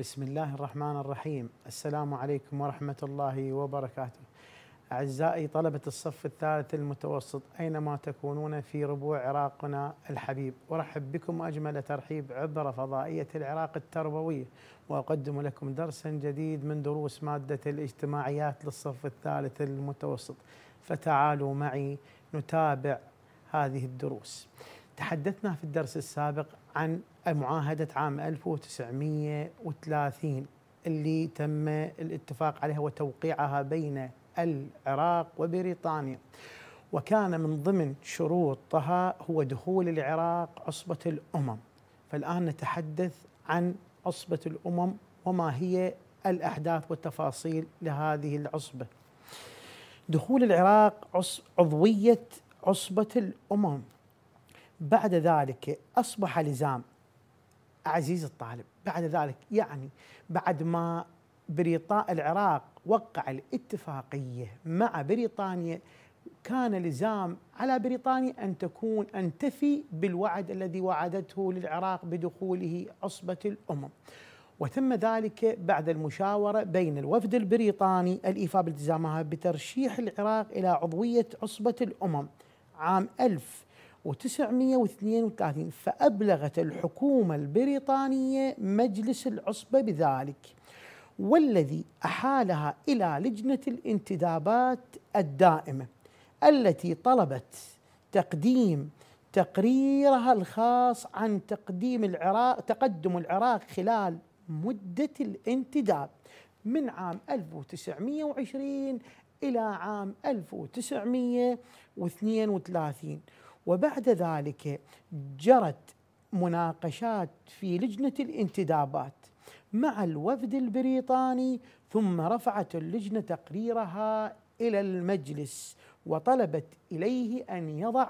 بسم الله الرحمن الرحيم السلام عليكم ورحمة الله وبركاته أعزائي طلبة الصف الثالث المتوسط أينما تكونون في ربوع عراقنا الحبيب أرحب بكم أجمل ترحيب عبر فضائية العراق التربوية وأقدم لكم درسا جديد من دروس مادة الاجتماعيات للصف الثالث المتوسط فتعالوا معي نتابع هذه الدروس تحدثنا في الدرس السابق عن معاهدة عام 1930 اللي تم الاتفاق عليها وتوقيعها بين العراق وبريطانيا وكان من ضمن شروطها هو دخول العراق عصبة الأمم فالآن نتحدث عن عصبة الأمم وما هي الأحداث والتفاصيل لهذه العصبة دخول العراق عضوية عصبة الأمم بعد ذلك أصبح لزام عزيز الطالب بعد ذلك يعني بعد ما بريطا العراق وقع الاتفاقية مع بريطانيا كان لزام على بريطانيا أن تكون أن تفي بالوعد الذي وعدته للعراق بدخوله عصبة الأمم وتم ذلك بعد المشاورة بين الوفد البريطاني الإيفاء بالتزامها بترشيح العراق إلى عضوية عصبة الأمم عام 1000 1932 932 فأبلغت الحكومة البريطانية مجلس العصبة بذلك والذي أحالها إلى لجنة الانتدابات الدائمة التي طلبت تقديم تقريرها الخاص عن تقديم العراق تقدم العراق خلال مدة الانتداب من عام 1920 إلى عام 1932 وبعد ذلك جرت مناقشات في لجنه الانتدابات مع الوفد البريطاني ثم رفعت اللجنه تقريرها الى المجلس وطلبت اليه ان يضع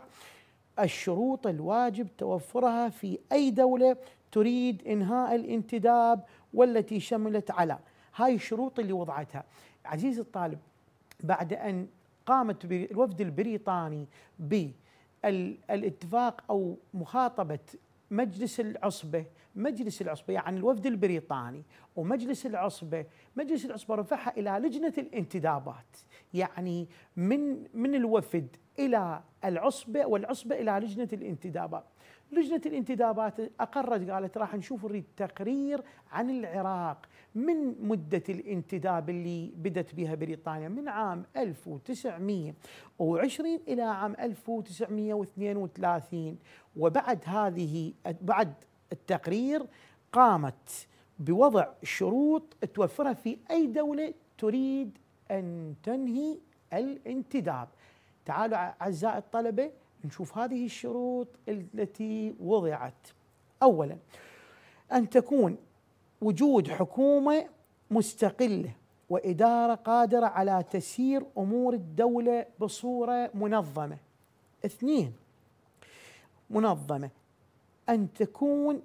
الشروط الواجب توفرها في اي دوله تريد انهاء الانتداب والتي شملت على هاي الشروط اللي وضعتها عزيزي الطالب بعد ان قامت الوفد البريطاني ب الاتفاق او مخاطبه مجلس العصبه مجلس العصبه يعني الوفد البريطاني ومجلس العصبه مجلس العصبه رفعها الى لجنه الانتدابات يعني من من الوفد الى العصبه والعصبه الى لجنه الانتدابات لجنة الانتدابات أقرت قالت راح نشوف نريد تقرير عن العراق من مدة الانتداب اللي بدت بها بريطانيا من عام 1920 إلى عام 1932 وبعد هذه بعد التقرير قامت بوضع شروط توفرها في أي دولة تريد أن تنهي الانتداب تعالوا أعزائي الطلبة نشوف هذه الشروط التي وضعت اولا ان تكون وجود حكومه مستقله واداره قادره على تسيير امور الدوله بصوره منظمه. اثنين منظمه ان تكون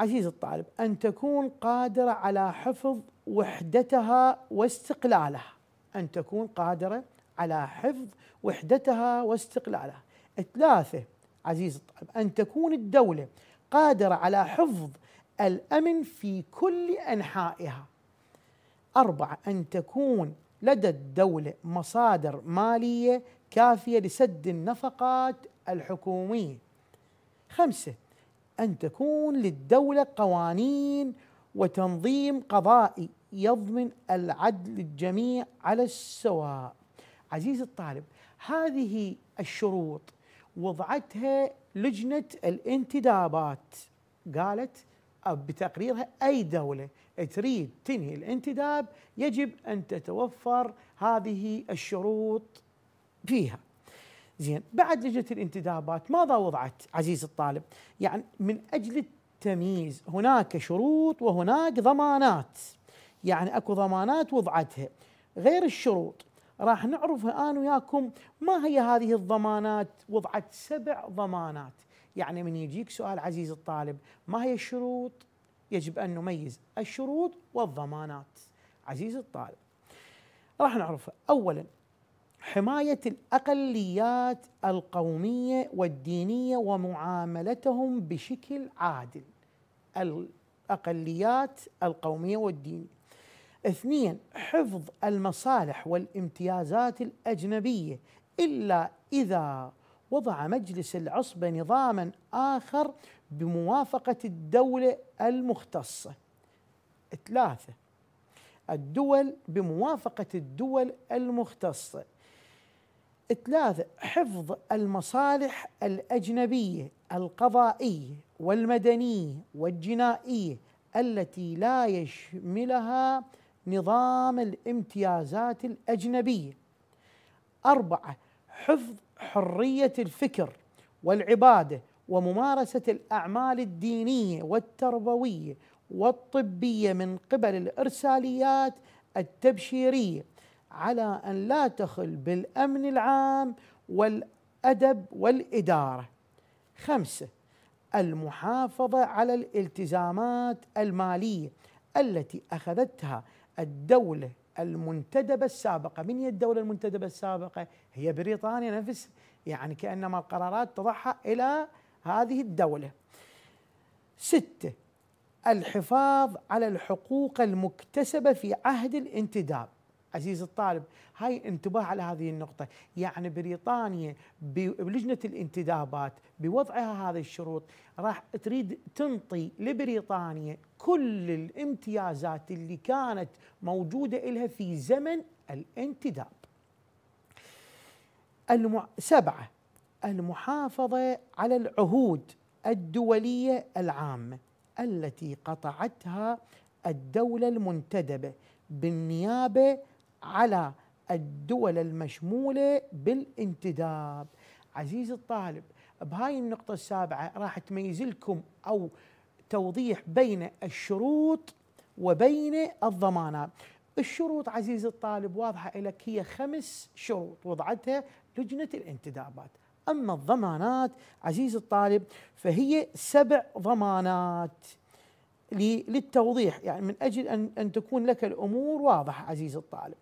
عزيز الطالب ان تكون قادره على حفظ وحدتها واستقلالها، ان تكون قادره على حفظ وحدتها واستقلالها. ثلاثة عزيز الطالب أن تكون الدولة قادرة على حفظ الأمن في كل أنحائها أربعة أن تكون لدى الدولة مصادر مالية كافية لسد النفقات الحكومية خمسة أن تكون للدولة قوانين وتنظيم قضائي يضمن العدل للجميع على السواء عزيزي الطالب هذه الشروط وضعتها لجنة الانتدابات قالت بتقريرها أي دولة تريد تنهي الانتداب يجب أن تتوفر هذه الشروط فيها زين بعد لجنة الانتدابات ماذا وضعت عزيز الطالب يعني من أجل التمييز هناك شروط وهناك ضمانات يعني أكو ضمانات وضعتها غير الشروط راح نعرف الان وياكم ما هي هذه الضمانات وضعت سبع ضمانات يعني من يجيك سؤال عزيز الطالب ما هي الشروط يجب ان نميز الشروط والضمانات عزيز الطالب راح نعرفها اولا حمايه الاقليات القوميه والدينيه ومعاملتهم بشكل عادل الاقليات القوميه والدينيه اثنين حفظ المصالح والامتيازات الأجنبية إلا إذا وضع مجلس العصبة نظاما آخر بموافقة الدولة المختصة ثلاثة الدول بموافقة الدول المختصة ثلاثة حفظ المصالح الأجنبية القضائية والمدنية والجنائية التي لا يشملها نظام الامتيازات الأجنبية أربعة حفظ حرية الفكر والعبادة وممارسة الأعمال الدينية والتربوية والطبية من قبل الإرساليات التبشيرية على أن لا تخل بالأمن العام والأدب والإدارة خمسة المحافظة على الالتزامات المالية التي أخذتها الدولة المنتدبة السابقة من هي الدولة المنتدبة السابقة هي بريطانيا نفس يعني كأنما القرارات تضعها إلى هذه الدولة ستة الحفاظ على الحقوق المكتسبة في عهد الانتداب عزيز الطالب هاي انتباه على هذه النقطة يعني بريطانيا بلجنة الانتدابات بوضعها هذه الشروط راح تريد تنطي لبريطانيا كل الامتيازات اللي كانت موجودة لها في زمن الانتداب المع... سبعة المحافظة على العهود الدولية العامة التي قطعتها الدولة المنتدبة بالنيابة على الدول المشمولة بالانتداب عزيزي الطالب بهاي النقطة السابعة راح تميز لكم أو توضيح بين الشروط وبين الضمانات الشروط عزيزي الطالب واضحة لك هي خمس شروط وضعتها لجنة الانتدابات أما الضمانات عزيزي الطالب فهي سبع ضمانات للتوضيح يعني من أجل أن, أن تكون لك الأمور واضحة عزيزي الطالب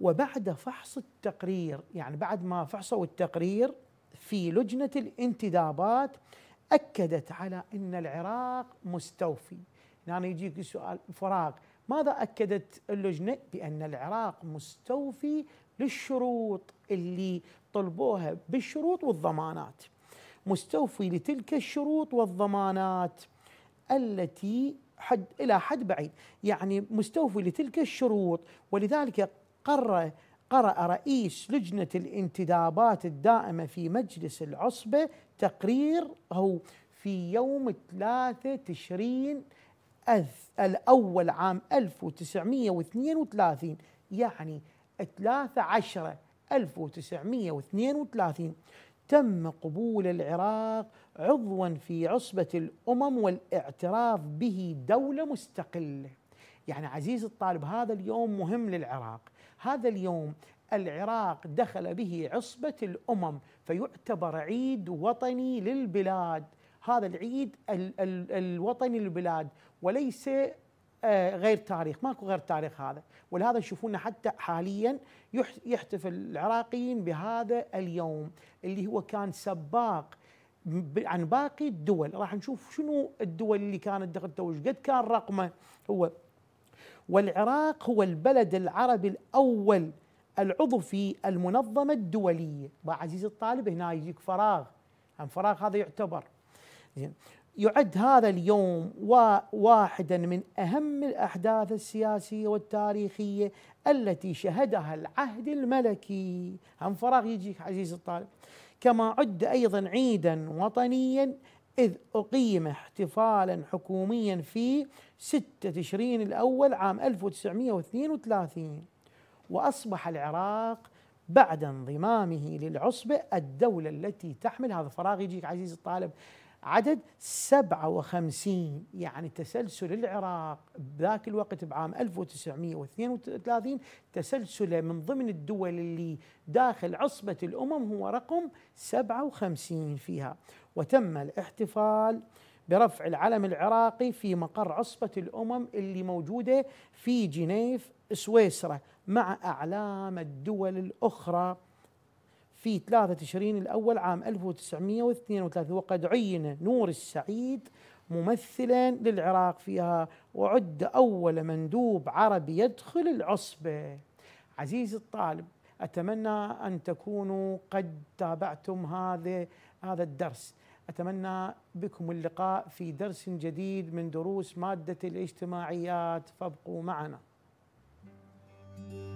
وبعد فحص التقرير يعني بعد ما فحصوا التقرير في لجنة الانتدابات أكدت على أن العراق مستوفي الآن يعني يجيك سؤال فراغ ماذا أكدت اللجنة بأن العراق مستوفي للشروط اللي طلبوها بالشروط والضمانات مستوفي لتلك الشروط والضمانات التي حد إلى حد بعيد يعني مستوفي لتلك الشروط ولذلك قرر قرأ رئيس لجنة الانتدابات الدائمة في مجلس العصبة تقرير هو في يوم 3 تشرين الأول عام 1932 يعني 3 عشرة 1932 تم قبول العراق عضوا في عصبة الأمم والاعتراف به دولة مستقلة يعني عزيز الطالب هذا اليوم مهم للعراق هذا اليوم العراق دخل به عصبة الأمم فيعتبر عيد وطني للبلاد هذا العيد ال ال الوطني للبلاد وليس آه، غير تاريخ ماكو غير تاريخ هذا ولهذا يشوفون حتى حاليا يحتفل العراقيين بهذا اليوم اللي هو كان سباق عن باقي الدول راح نشوف شنو الدول اللي كانت دخلت وش قد كان رقمه هو والعراق هو البلد العربي الأول العضو في المنظمة الدولية عزيز الطالب هنا يجيك فراغ عن فراغ هذا يعتبر زين يعد هذا اليوم واحدا من أهم الأحداث السياسية والتاريخية التي شهدها العهد الملكي عن فراغ يجيك عزيز الطالب كما عد أيضا عيدا وطنيا إذ أقيم احتفالا حكوميا في 6 تشرين الأول عام 1932 وأصبح العراق بعد انضمامه للعصبة الدولة التي تحمل هذا فراغ يجيك عزيزي الطالب عدد 57 يعني تسلسل العراق بذاك الوقت بعام 1932 تسلسله من ضمن الدول اللي داخل عصبة الأمم هو رقم 57 فيها وتم الاحتفال برفع العلم العراقي في مقر عصبة الأمم اللي موجودة في جنيف سويسرا مع أعلام الدول الأخرى في 3 تشرين الأول عام 1932 وقد عين نور السعيد ممثلا للعراق فيها وعد أول مندوب عربي يدخل العصبة عزيزي الطالب أتمنى أن تكونوا قد تابعتم هذا هذا الدرس أتمنى بكم اللقاء في درس جديد من دروس مادة الاجتماعيات فابقوا معنا. thank you